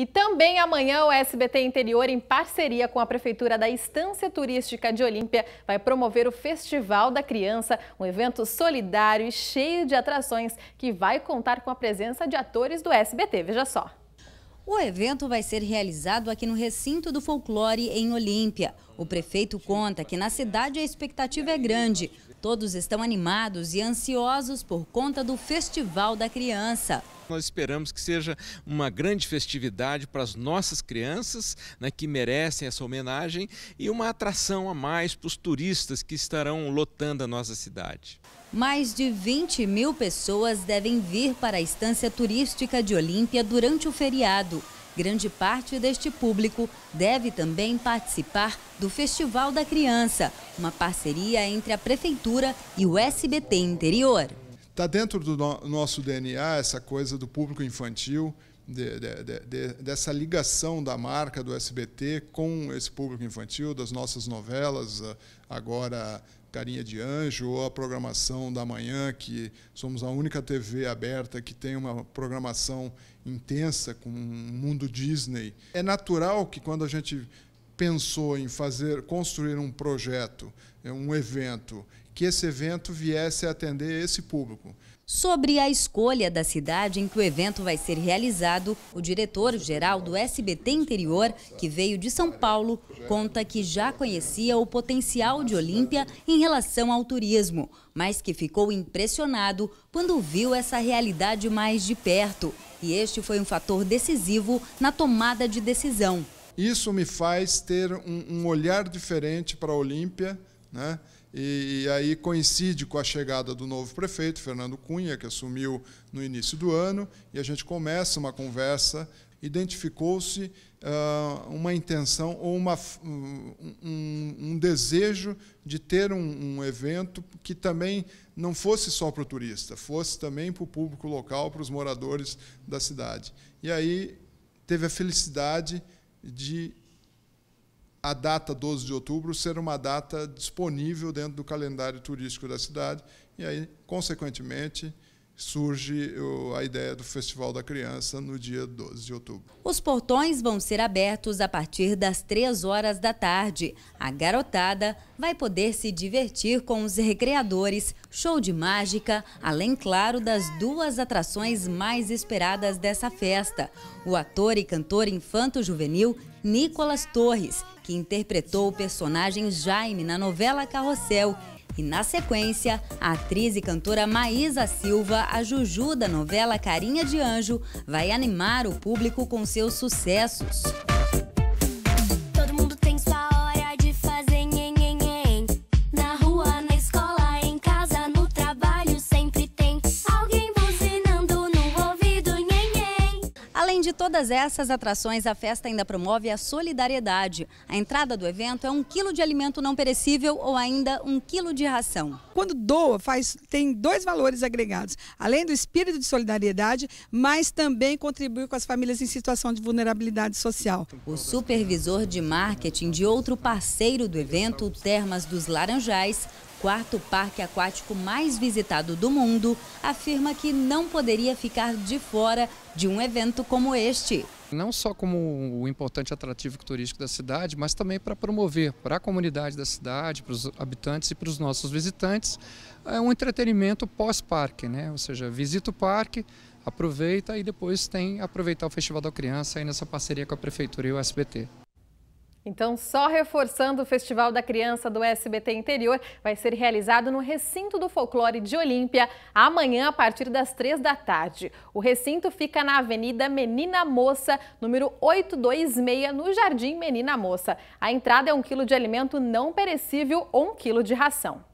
E também amanhã o SBT Interior, em parceria com a Prefeitura da Estância Turística de Olímpia, vai promover o Festival da Criança, um evento solidário e cheio de atrações que vai contar com a presença de atores do SBT. Veja só. O evento vai ser realizado aqui no Recinto do Folclore, em Olímpia. O prefeito conta que na cidade a expectativa é grande, Todos estão animados e ansiosos por conta do Festival da Criança. Nós esperamos que seja uma grande festividade para as nossas crianças, né, que merecem essa homenagem, e uma atração a mais para os turistas que estarão lotando a nossa cidade. Mais de 20 mil pessoas devem vir para a estância turística de Olímpia durante o feriado. Grande parte deste público deve também participar do Festival da Criança, uma parceria entre a Prefeitura e o SBT Interior. Está dentro do no nosso DNA essa coisa do público infantil, de, de, dessa ligação da marca do SBT com esse público infantil, das nossas novelas, agora Carinha de Anjo, ou a programação da manhã, que somos a única TV aberta que tem uma programação intensa com o mundo Disney. É natural que quando a gente pensou em fazer, construir um projeto, eh, um evento, que esse evento viesse a atender esse público. Sobre a escolha da cidade em que o evento vai ser realizado, o diretor-geral do SBT Interior, que veio de São Paulo, conta que já conhecia o potencial de Olímpia em relação ao turismo, mas que ficou impressionado quando viu essa realidade mais de perto. E este foi um fator decisivo na tomada de decisão. Isso me faz ter um, um olhar diferente para a Olímpia, né? E, e, aí coincide com a chegada do novo prefeito, Fernando Cunha, que assumiu no início do ano, e a gente começa uma conversa. Identificou-se uh, uma intenção ou uma, um, um, desejo de ter um, um evento que também não fosse só para o turista, fosse também para o público local, para os moradores da cidade. E aí teve a felicidade de a data 12 de outubro ser uma data disponível dentro do calendário turístico da cidade e aí, consequentemente, surge a ideia do Festival da Criança no dia 12 de outubro. Os portões vão ser abertos a partir das 3 horas da tarde. A garotada vai poder se divertir com os recreadores, show de mágica, além, claro, das duas atrações mais esperadas dessa festa. O ator e cantor infanto-juvenil Nicolas Torres, que interpretou o personagem Jaime na novela Carrossel, e na sequência, a atriz e cantora Maísa Silva, a Juju da novela Carinha de Anjo, vai animar o público com seus sucessos. de todas essas atrações, a festa ainda promove a solidariedade. A entrada do evento é um quilo de alimento não perecível ou ainda um quilo de ração. Quando doa, faz, tem dois valores agregados. Além do espírito de solidariedade, mas também contribui com as famílias em situação de vulnerabilidade social. O supervisor de marketing de outro parceiro do evento, Termas dos Laranjais, quarto parque aquático mais visitado do mundo, afirma que não poderia ficar de fora de um evento como este. Não só como o importante atrativo turístico da cidade, mas também para promover para a comunidade da cidade, para os habitantes e para os nossos visitantes, é um entretenimento pós-parque, né? ou seja, visita o parque, aproveita e depois tem aproveitar o Festival da Criança aí nessa parceria com a Prefeitura e o SBT. Então, só reforçando, o Festival da Criança do SBT Interior vai ser realizado no Recinto do Folclore de Olímpia, amanhã a partir das três da tarde. O recinto fica na Avenida Menina Moça, número 826, no Jardim Menina Moça. A entrada é um quilo de alimento não perecível ou um quilo de ração.